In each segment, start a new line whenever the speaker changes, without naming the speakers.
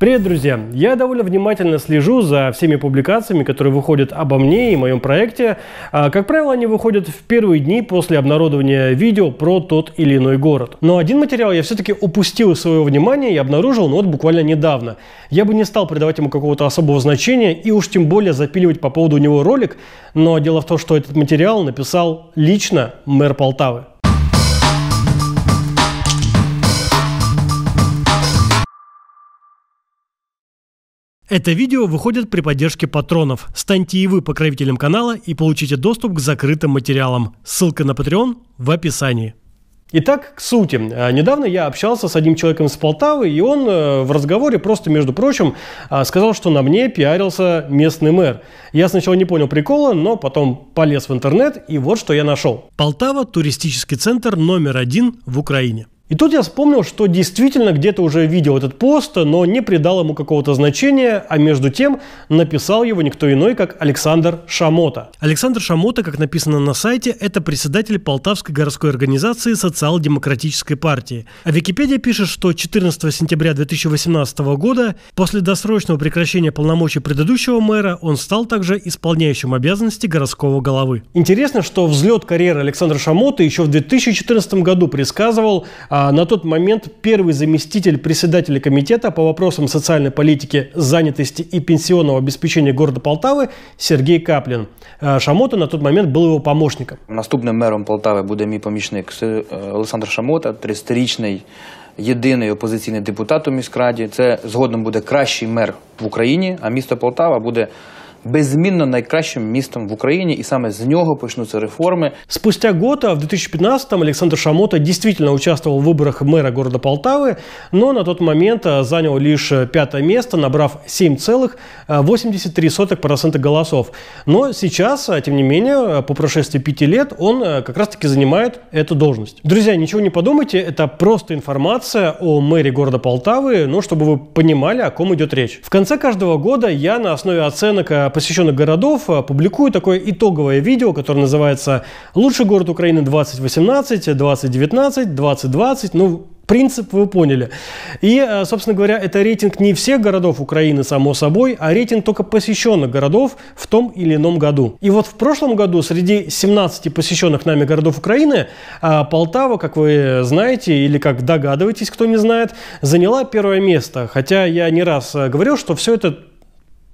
Привет, друзья! Я довольно внимательно слежу за всеми публикациями, которые выходят обо мне и моем проекте. А, как правило, они выходят в первые дни после обнародования видео про тот или иной город. Но один материал я все-таки упустил из своего внимания и обнаружил, ну вот буквально недавно. Я бы не стал придавать ему какого-то особого значения и уж тем более запиливать по поводу него ролик, но дело в том, что этот материал написал лично мэр Полтавы. Это видео выходит при поддержке патронов. Станьте и вы покровителем канала и получите доступ к закрытым материалам. Ссылка на Patreon в описании. Итак, к сути. А, недавно я общался с одним человеком из Полтавы, и он э, в разговоре просто, между прочим, а, сказал, что на мне пиарился местный мэр. Я сначала не понял прикола, но потом полез в интернет, и вот что я нашел. Полтава – туристический центр номер один в Украине. И тут я вспомнил, что действительно где-то уже видел этот пост, но не придал ему какого-то значения, а между тем написал его никто иной, как Александр Шамота. Александр Шамота, как написано на сайте, это председатель Полтавской городской организации социал-демократической партии. А Википедия пишет, что 14 сентября 2018 года, после досрочного прекращения полномочий предыдущего мэра, он стал также исполняющим обязанности городского головы. Интересно, что взлет карьеры Александра Шамота еще в 2014 году предсказывал а, а на тот момент первый заместитель председателя комитета по вопросам социальной политики, занятости и пенсионного обеспечения города Полтавы Сергей Каплин. А Шамота на тот момент был его помощником. Наступным мэром Полтавы буде мій помічник Александр Шамота, 30 летний єдиний опозиційний депутат у міськраді. Це згодом буде кращий мер в Україні, а місто Полтава буде беззмінно найкращим містом в Украине, и саме з нього почнуться реформы. Спустя год, а в 2015-м Александр Шамота действительно участвовал в выборах мэра города Полтавы, но на тот момент а, занял лишь пятое место, набрав 7,83% голосов. Но сейчас, а, тем не менее, а, по прошествии пяти лет он как раз-таки занимает эту должность. Друзья, ничего не подумайте, это просто информация о мэре города Полтавы, ну, чтобы вы понимали, о ком идет речь. В конце каждого года я на основе оценок посещенных городов э, публикую такое итоговое видео, которое называется «Лучший город Украины 2018, 2019, 2020». Ну, Принцип вы поняли. И, э, собственно говоря, это рейтинг не всех городов Украины, само собой, а рейтинг только посещенных городов в том или ином году. И вот в прошлом году среди 17 посещенных нами городов Украины э, Полтава, как вы знаете, или как догадываетесь, кто не знает, заняла первое место. Хотя я не раз говорил, что все это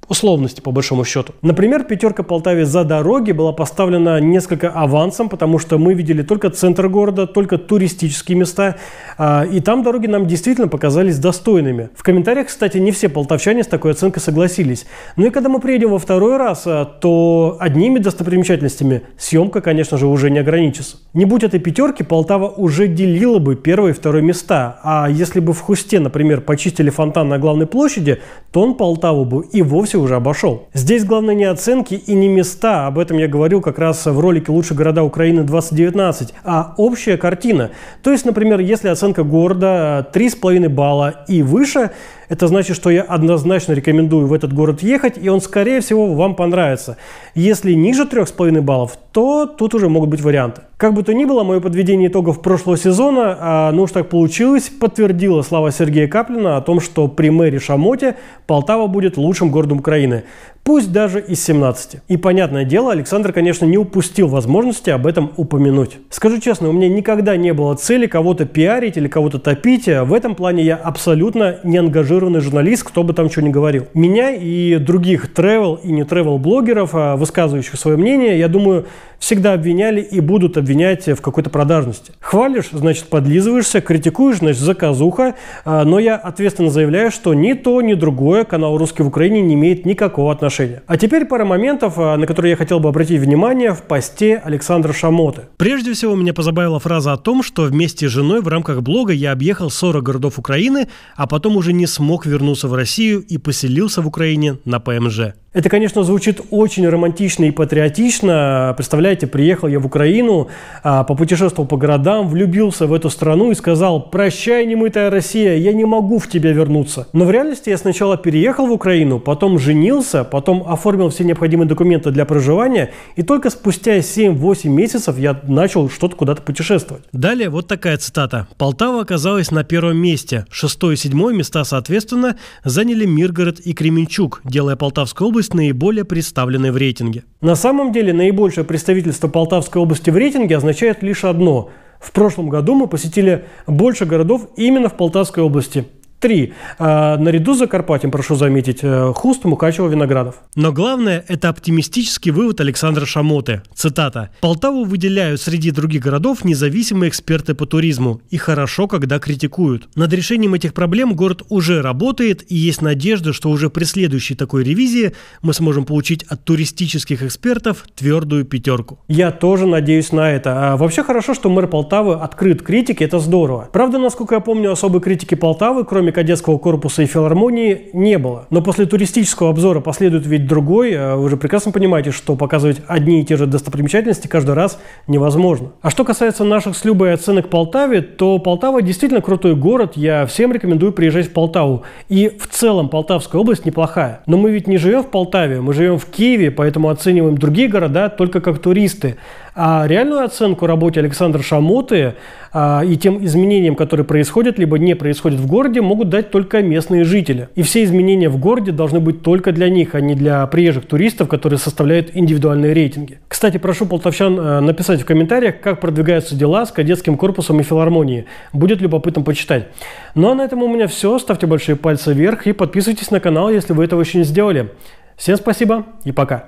условности, по большому счету. Например, пятерка Полтаве за дороги была поставлена несколько авансом, потому что мы видели только центр города, только туристические места, а, и там дороги нам действительно показались достойными. В комментариях, кстати, не все полтавчане с такой оценкой согласились. Ну и когда мы приедем во второй раз, а, то одними достопримечательностями съемка, конечно же, уже не ограничится. Не будь этой пятерки, Полтава уже делила бы первое и второе места, а если бы в Хусте, например, почистили фонтан на главной площади, то он Полтаву бы и вовсе Беларуси уже обошел. Здесь главное не оценки и не места, об этом я говорил как раз в ролике «Лучшие города Украины 2019», а общая картина. То есть, например, если оценка города 3,5 э, балла и выше, это значит, что я однозначно рекомендую в этот город ехать, и он, скорее всего, вам понравится. Если ниже 3,5 баллов, то тут уже могут быть варианты. Как бы то ни было, мое подведение итогов прошлого сезона, а, ну уж так получилось, подтвердило слава Сергея Каплина о том, что при мэре Шамоте Полтава будет лучшим городом Украины, пусть даже из 17. И понятное дело, Александр, конечно, не упустил возможности об этом упомянуть. Скажу честно, у меня никогда не было цели кого-то пиарить или кого-то топить, а в этом плане я абсолютно не ангажирован ангажированный журналист, кто бы там что ни говорил. Меня и других travel и не travel блогеров, а, высказывающих свое мнение, я думаю, всегда обвиняли и будут обвинять в какой-то продажности. Хвалишь, значит подлизываешься, критикуешь, значит заказуха, а, но я ответственно заявляю, что ни то, ни другое канал «Русский в Украине» не имеет никакого отношения. А теперь пара моментов, а, на которые я хотел бы обратить внимание в посте Александра Шамоты. Прежде всего, меня позабавила фраза о том, что вместе с женой в рамках блога я объехал 40 городов Украины, а потом уже не смог мог вернуться в Россию и поселился в Украине на ПМЖ. Это, конечно, звучит очень романтично и патриотично. Представляете, приехал я в Украину, а, попутешествовал по городам, влюбился в эту страну и сказал «Прощай, немытая Россия, я не могу в тебя вернуться». Но в реальности я сначала переехал в Украину, потом женился, потом оформил все необходимые документы для проживания, и только спустя 7-8 месяцев я начал что-то куда-то путешествовать. Далее вот такая цитата. «Полтава оказалась на первом месте. Шестое и седьмое места, соответственно, заняли Миргород и Кременчук, делая Полтавскую область область наиболее представлены в рейтинге. На самом деле наибольшее представительство Полтавской области в рейтинге означает лишь одно. В прошлом году мы посетили больше городов именно в Полтавской области. Три. А, наряду с Закарпатьем, прошу заметить, э, Хуст, Мукачево, Виноградов. Но главное – это оптимистический вывод Александра Шамоты. Цитата. «Полтаву выделяют среди других городов независимые эксперты по туризму. И хорошо, когда критикуют. Над решением этих проблем город уже работает, и есть надежда, что уже при следующей такой ревизии мы сможем получить от туристических экспертов твердую пятерку». Я тоже надеюсь на это. А вообще хорошо, что мэр Полтавы открыт критике, это здорово. Правда, насколько я помню, особой критики Полтавы, кроме кадетского корпуса и филармонии не было. Но после туристического обзора последует ведь другой. А вы же прекрасно понимаете, что показывать одни и те же достопримечательности каждый раз невозможно. А что касается наших с Любой оценок Полтаве, то Полтава действительно крутой город. Я всем рекомендую приезжать в Полтаву. И в целом Полтавская область неплохая. Но мы ведь не живем в Полтаве, мы живем в Киеве, поэтому оцениваем другие города только как туристы. А реальную оценку работе Александра Шамоты а, и тем изменениям, которые происходят, либо не происходят в городе, могут дать только местные жители. И все изменения в городе должны быть только для них, а не для приезжих туристов, которые составляют индивидуальные рейтинги. Кстати, прошу полтовчан э, написать в комментариях, как продвигаются дела с кадетским корпусом и филармонией. Будет любопытно почитать. Ну а на этом у меня все. Ставьте большие пальцы вверх и подписывайтесь на канал, если вы этого еще не сделали. Всем спасибо и пока.